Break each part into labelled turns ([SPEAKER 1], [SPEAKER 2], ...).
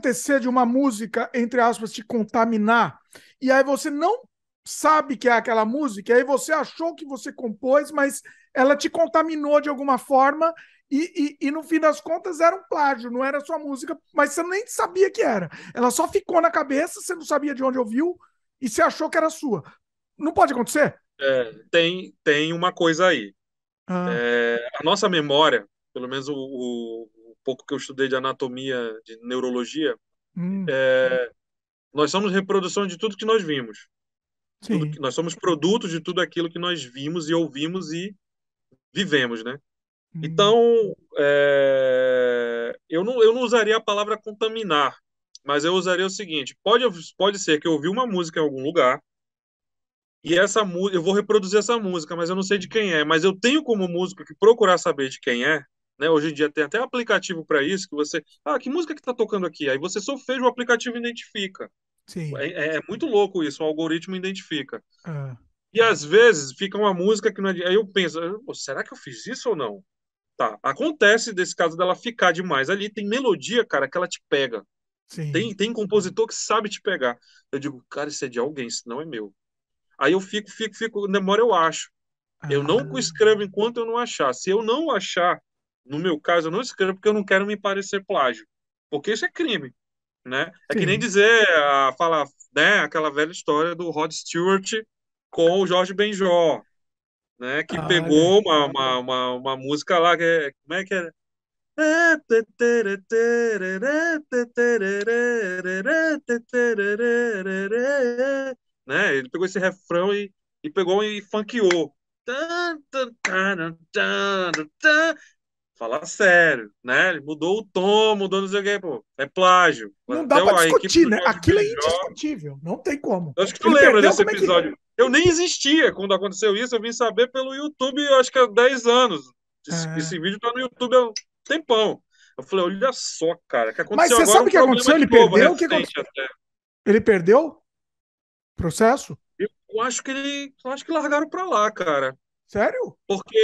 [SPEAKER 1] acontecer de uma música, entre aspas, te contaminar, e aí você não sabe que é aquela música, e aí você achou que você compôs, mas ela te contaminou de alguma forma, e, e, e, no fim das contas era um plágio, não era sua música, mas você nem sabia que era. Ela só ficou na cabeça, você não sabia de onde ouviu, e você achou que era sua. Não pode acontecer?
[SPEAKER 2] É, tem, tem uma coisa aí. Ah. É, a nossa memória, pelo menos o, o pouco que eu estudei de anatomia, de neurologia, hum. é, nós somos reprodução de tudo que nós vimos. Que, nós somos produtos de tudo aquilo que nós vimos e ouvimos e vivemos, né? Hum. Então, é, eu, não, eu não usaria a palavra contaminar, mas eu usaria o seguinte: pode, pode ser que eu ouvi uma música em algum lugar, e essa eu vou reproduzir essa música, mas eu não sei de quem é. Mas eu tenho como músico que procurar saber de quem é, né? Hoje em dia tem até aplicativo para isso que você. Ah, que música que está tocando aqui? Aí você só fez o aplicativo identifica. Sim. É, é, é, muito louco isso, o algoritmo identifica. Ah. E às vezes fica uma música que não é. Aí eu penso, será que eu fiz isso ou não? Tá. Acontece desse caso dela ficar demais ali. Tem melodia, cara, que ela te pega. Sim. Tem, tem compositor que sabe te pegar. Eu digo, cara, isso é de alguém, isso não é meu. Aí eu fico, fico, fico, demora eu acho. Ah. Eu não ah. escrevo enquanto eu não achar. Se eu não achar, no meu caso, eu não escrevo porque eu não quero me parecer plágio, porque isso é crime, né? É que nem dizer, a, ah, falar, né, aquela velha história do Rod Stewart com o Jorge Benjó, né, que ah, pegou é. uma, uma, uma, uma, música lá, que é, como é que era? Né? Ele pegou esse refrão e, e pegou e funkeou. Fala sério, né? Ele mudou o tom, mudou não sei o quê, pô. É plágio. Não dá então, pra discutir, né? Aquilo é indiscutível. Não tem como. Eu acho que tu Ele lembra desse episódio. É que... Eu nem existia quando aconteceu isso. Eu vim saber pelo YouTube, acho que há 10 anos. Esse, é. esse vídeo tá no YouTube há um tempão. Eu falei, olha só, cara. Que Mas você sabe o um que aconteceu? Ele novo, perdeu? O que aconteceu? Até. Ele
[SPEAKER 1] perdeu? Processo?
[SPEAKER 2] Eu acho que ele. Eu acho que largaram pra lá, cara. Sério? Porque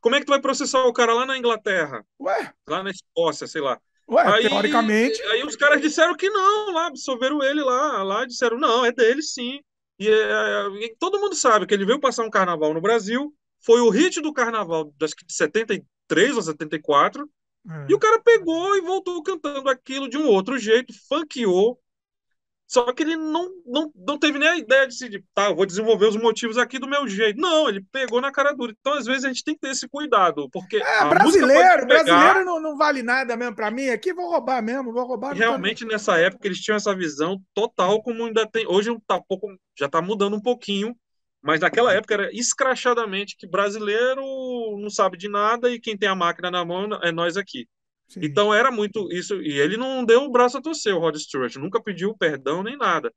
[SPEAKER 2] como é que tu vai processar o cara lá na Inglaterra? Ué? Lá na Escócia, sei lá. Ué, aí, teoricamente. Aí os caras disseram que não, lá absolveram ele lá, lá disseram não, é dele sim. E, é, é, e todo mundo sabe que ele veio passar um carnaval no Brasil, foi o hit do carnaval, das de 73 ou 74. É. E o cara pegou e voltou cantando aquilo de um outro jeito, funkeou, só que ele não, não, não teve nem a ideia de se, tá, vou desenvolver os motivos aqui do meu jeito. Não, ele pegou na cara dura. Então, às vezes, a gente tem que ter esse cuidado, porque. É, brasileiro, pegar... brasileiro
[SPEAKER 1] não, não vale nada mesmo para mim. Aqui vou roubar mesmo, vou roubar. Realmente,
[SPEAKER 2] nessa época, eles tinham essa visão total, como ainda tem. Hoje tá pouco, já tá mudando um pouquinho, mas naquela época era escrachadamente que brasileiro não sabe de nada e quem tem a máquina na mão é nós aqui. Então era muito isso. E ele não deu o braço a torcer, o Rod Stewart. Nunca pediu perdão nem nada.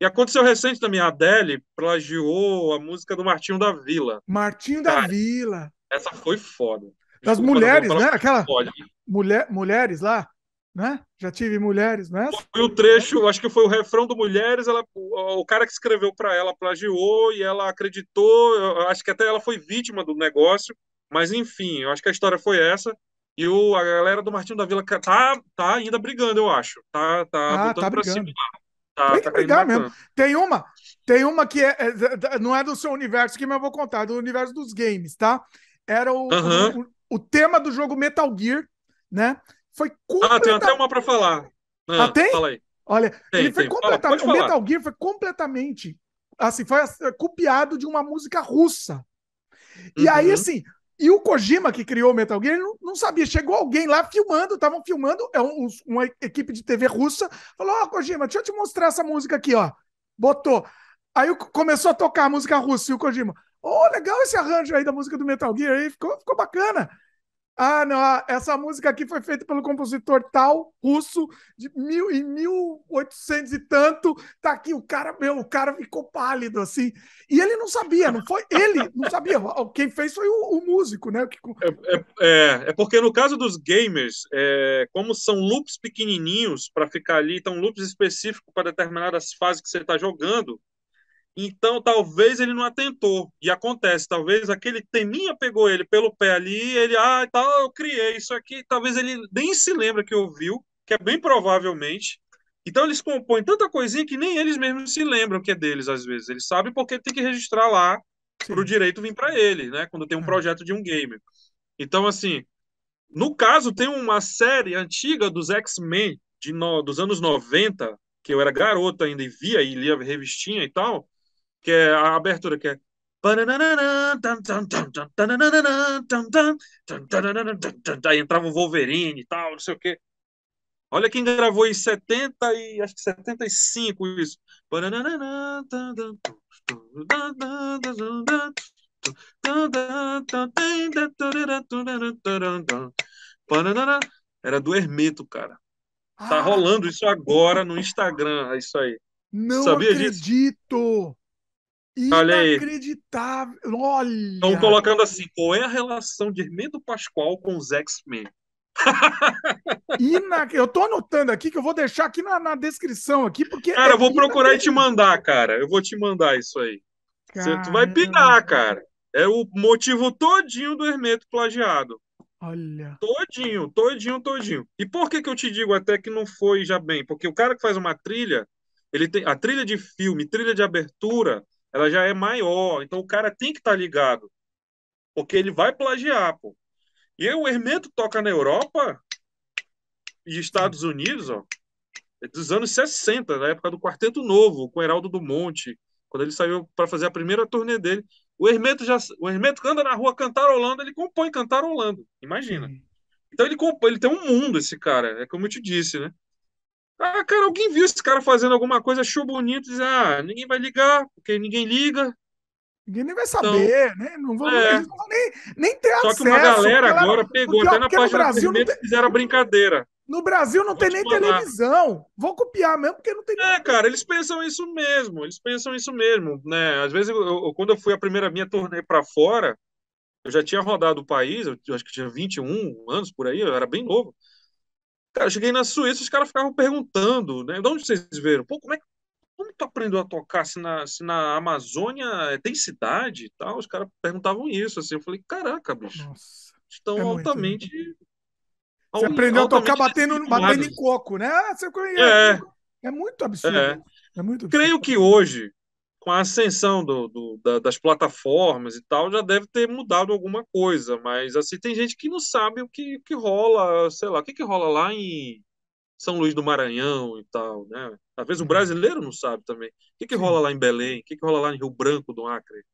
[SPEAKER 2] E aconteceu recente também, a Adele plagiou a música do Martinho da Vila. Martinho Cara, da Vila. Essa foi foda. das mulheres, né? Aquela.
[SPEAKER 1] Mulher, mulheres lá, né? Já tive mulheres, né?
[SPEAKER 2] Foi o trecho, acho que foi o refrão do Mulheres, ela, o cara que escreveu para ela plagiou e ela acreditou, acho que até ela foi vítima do negócio, mas enfim, eu acho que a história foi essa. E o, a galera do Martinho da Vila tá, tá ainda brigando, eu acho. Tá, tá ah, tá brigando. Cima, tá, tem tá que tá brigar mesmo.
[SPEAKER 1] Tem uma, tem uma que é, é não é do seu universo que eu vou contar, é do universo dos games, tá? Era o, o, o, tema do jogo Metal Gear, né? Foi completamente... Ah, tem até uma pra falar.
[SPEAKER 2] Ah, ah tem? Fala aí.
[SPEAKER 1] Olha, tem, ele foi tem. completamente... Fala, o Metal Gear foi completamente... Assim, foi é, copiado de uma música russa. E uhum. aí, assim, e o Kojima, que criou o Metal Gear, ele não, não sabia. Chegou alguém lá filmando, estavam filmando, é um, uma equipe de TV russa, falou: Ó, oh, Kojima, deixa eu te mostrar essa música aqui, ó. Botou. Aí começou a tocar a música russa e o Kojima. Ô, oh, legal esse arranjo aí da música do Metal Gear aí, ficou, ficou bacana. Ah, não, essa música aqui foi feita pelo compositor tal, russo, de mil, em 1800 e tanto. Tá aqui o cara, meu, o cara ficou pálido assim. E ele não sabia, não foi ele, não sabia. Quem fez foi o, o músico, né? É,
[SPEAKER 2] é, é, é, porque no caso dos gamers, é, como são loops pequenininhos para ficar ali, então loops específicos para determinadas fases que você está jogando, então, talvez ele não atentou. E acontece, talvez aquele teminha pegou ele pelo pé ali, ele, ah, tal, tá, eu criei isso aqui. Talvez ele nem se lembra que ouviu, que é bem provavelmente. Então, eles compõem tanta coisinha que nem eles mesmos se lembram que é deles, às vezes. Eles sabem porque tem que registrar lá para o direito vir para ele, né? Quando tem um é. projeto de um game. Então, assim, no caso, tem uma série antiga dos X-Men, no... dos anos 90, que eu era garoto ainda e via e lia revistinha e tal, que é a abertura, que é. Aí entrava o Wolverine e tal, não sei o quê. Olha quem gravou em 70 e acho que 75 isso. Era do Hermeto, cara. Tá ah. rolando isso agora no Instagram, isso aí.
[SPEAKER 1] Não Sabia acredito!
[SPEAKER 2] Disso? Olha
[SPEAKER 1] Inacreditável. Olha. Estão colocando
[SPEAKER 2] assim: qual é a relação de Hermeto Pascoal com os X-Men?
[SPEAKER 1] Ina... Eu tô anotando aqui que eu vou deixar aqui na, na descrição
[SPEAKER 2] aqui porque Cara, é eu vou procurar e te mandar, cara. Eu vou te mandar isso aí. Você, tu vai pirar, cara. É o motivo todinho do Hermeto plagiado. Olha. Todinho, todinho, todinho. E por que que eu te digo até que não foi já bem? Porque o cara que faz uma trilha, ele tem a trilha de filme, trilha de abertura, ela já é maior, então o cara tem que estar tá ligado, porque ele vai plagiar, pô. E aí, o Hermeto toca na Europa e Estados Unidos, ó, é dos anos 60, na época do Quarteto Novo, com Heraldo do Monte, quando ele saiu para fazer a primeira turnê dele. O Hermeto já, o Hermeto anda na rua cantarolando, ele compõe cantarolando, imagina. Então ele compõe, ele tem um mundo esse cara, é como eu te disse, né? Ah, cara, alguém viu esse cara fazendo alguma coisa, achou bonito, diz, ah, ninguém vai ligar, porque ninguém liga. Ninguém nem vai então, saber, então, né? Não vão, é. não vão
[SPEAKER 1] nem, nem ter Só acesso. Só que uma galera agora pegou, até na página Brasil do tem...
[SPEAKER 2] fizeram brincadeira. No Brasil não Vou tem nem falar. televisão. Vão copiar mesmo porque não tem. É, cara, eles pensam isso mesmo. Eles pensam isso mesmo, né? Às vezes, eu, eu, quando eu fui a primeira minha turnê para fora, eu já tinha rodado o país, eu acho que tinha 21 anos por aí, eu era bem novo. Cara, eu cheguei na Suíça, os caras ficavam perguntando, né? De onde vocês viram? Pô, como é que como tu aprendeu a tocar se na, se na Amazônia tem é cidade e tal? Os caras perguntavam isso, assim. Eu falei, caraca, bicho. Nossa, estão é né? altamente. Você aprendeu altamente a tocar batendo, batendo em coco, né? Ah, você conhece. É. é muito absurdo. É. é muito absurdo. Creio que hoje, com a ascensão do, do da, das plataformas e tal, já deve ter mudado alguma coisa, mas assim, tem gente que não sabe o que, que rola, sei lá, o que, que rola lá em São Luís do Maranhão e tal, né? Às vezes o uhum. brasileiro não sabe também. O que, que rola lá em Belém? O que, que rola lá em Rio Branco do Acre?